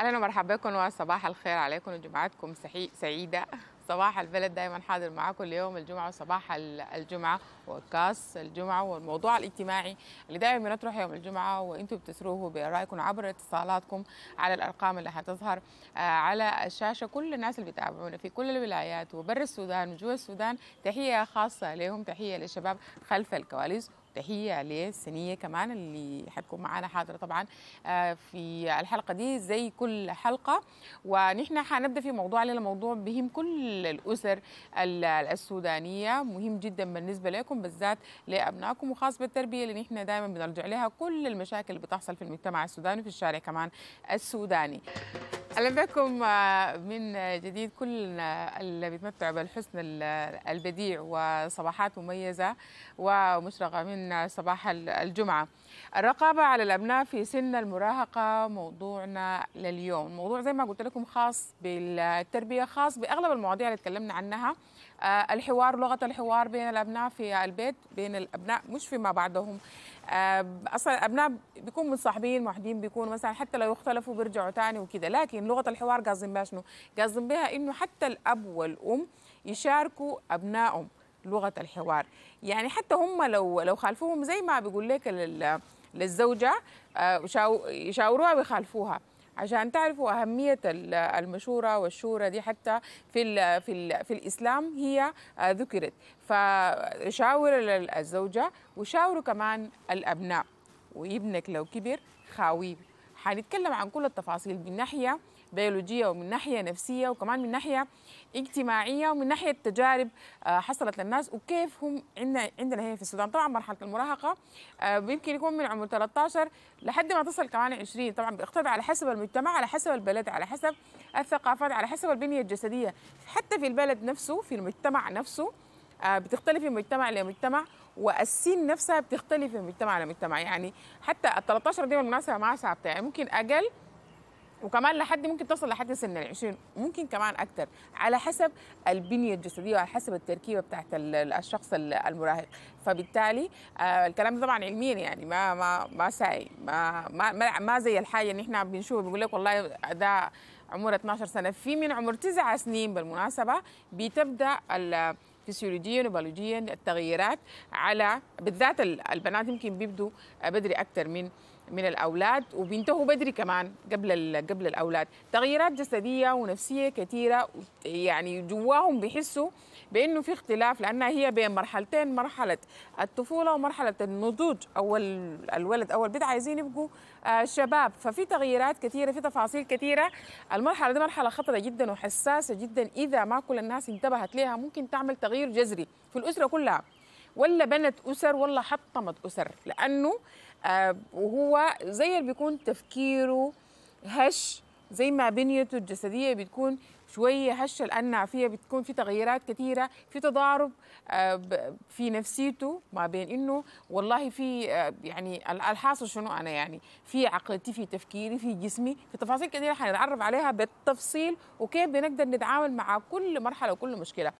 اهلا ومرحبا بكم وصباح الخير عليكم وجمعتكم سعيده صباح البلد دائما حاضر معاكم اليوم الجمعه وصباح الجمعه وكاس الجمعه والموضوع الاجتماعي اللي دائما بنطرح يوم الجمعه وانتم بتسروه برايكم عبر اتصالاتكم على الارقام اللي هتظهر آه، على الشاشه كل الناس اللي بيتابعونا في كل الولايات وبر السودان وجوا السودان تحيه خاصه لهم تحيه للشباب خلف الكواليس تحيه للسنيه كمان اللي حتكون معانا حاضره طبعا آه، في الحلقه دي زي كل حلقه ونحن حنبدا في موضوع لنا موضوع بهم كل الاسر السودانيه مهم جدا بالنسبه لكم بالذات لابنائكم وخاص بالتربيه اللي نحن دائما بنرجع لها كل المشاكل اللي بتحصل في المجتمع السوداني في الشارع كمان السوداني اهلا بكم آه، من جديد كل اللي بيتمتع بالحسن البديع وصباحات مميزه ومشرقه من صباح الجمعه. الرقابه على الابناء في سن المراهقه موضوعنا لليوم، موضوع زي ما قلت لكم خاص بالتربيه، خاص باغلب المواضيع اللي تكلمنا عنها. آه، الحوار لغه الحوار بين الابناء في البيت، بين الابناء مش فيما بعدهم آه، اصلا ابناء بيكونوا متصاحبين موحدين بيكونوا مثلا حتى لو اختلفوا بيرجعوا تاني وكده لكن لغه الحوار قاصدين بها شنو؟ قاصدين بها انه حتى الاب والام يشاركوا ابنائهم لغه الحوار يعني حتى هم لو لو خالفوهم زي ما بيقول لك للزوجه آه، يشاوروها ويخالفوها عشان تعرفوا أهمية المشورة والشورى دي حتى في الـ في الـ في الإسلام هي آه، ذكرت فشاور الزوجة وشاوروا كمان الأبناء وابنك لو كبر خاويه حنتكلم عن كل التفاصيل من ناحية بيولوجيه ومن ناحيه نفسيه وكمان من ناحيه اجتماعيه ومن ناحيه تجارب آه، حصلت للناس وكيف هم عندنا عندنا هنا في السودان طبعا مرحله المراهقه آه، يمكن يكون من عمر 13 لحد ما تصل كمان 20 طبعا بيختلف على حسب المجتمع على حسب البلد على حسب الثقافات على حسب البنيه الجسديه حتى في البلد نفسه في المجتمع نفسه آه، بتختلف من مجتمع لمجتمع والسن نفسها بتختلف من مجتمع لمجتمع يعني حتى ال 13 دي بالمناسبه ما ثابته يعني ممكن اقل وكمان لحد ممكن توصل لحد سن ال 20 ممكن كمان اكثر على حسب البنيه الجسديه وعلى حسب التركيبه بتاعت الشخص المراهق فبالتالي آه، الكلام ده طبعا علميا يعني ما ما ما ساي ما ما, ما زي الحاجه اللي احنا بنشوفها بيقول لك والله ده عمره 12 سنه في من عمر تسع سنين بالمناسبه بتبدا فسيولوجيا وبيولوجيا التغييرات على بالذات البنات يمكن بيبدوا بدري اكثر من من الاولاد وبينتهوا بدري كمان قبل قبل الاولاد تغييرات جسديه ونفسيه كثيره يعني جواهم بيحسوا بانه في اختلاف لانها هي بين مرحلتين مرحله الطفوله ومرحله النضوج اول الولد اول بنت عايزين يبقوا آه، شباب ففي تغييرات كثيره في تفاصيل كثيره المرحله دي مرحله خطره جدا وحساسه جدا اذا ما كل الناس انتبهت لها ممكن تعمل تغيير جذري في الاسره كلها ولا بنت اسر ولا حطمت اسر لانه وهو آه، زي اللي بيكون تفكيره هش زي ما بنيته الجسديه بتكون شويه هشه لان فيها بتكون في تغيرات كثيره في تضارب آه، في نفسيته ما بين انه والله في آه، يعني الحاصل شنو انا يعني في عقلتي في تفكيري في جسمي في تفاصيل كثيره حنتعرف عليها بالتفصيل وكيف بنقدر نتعامل مع كل مرحله وكل مشكله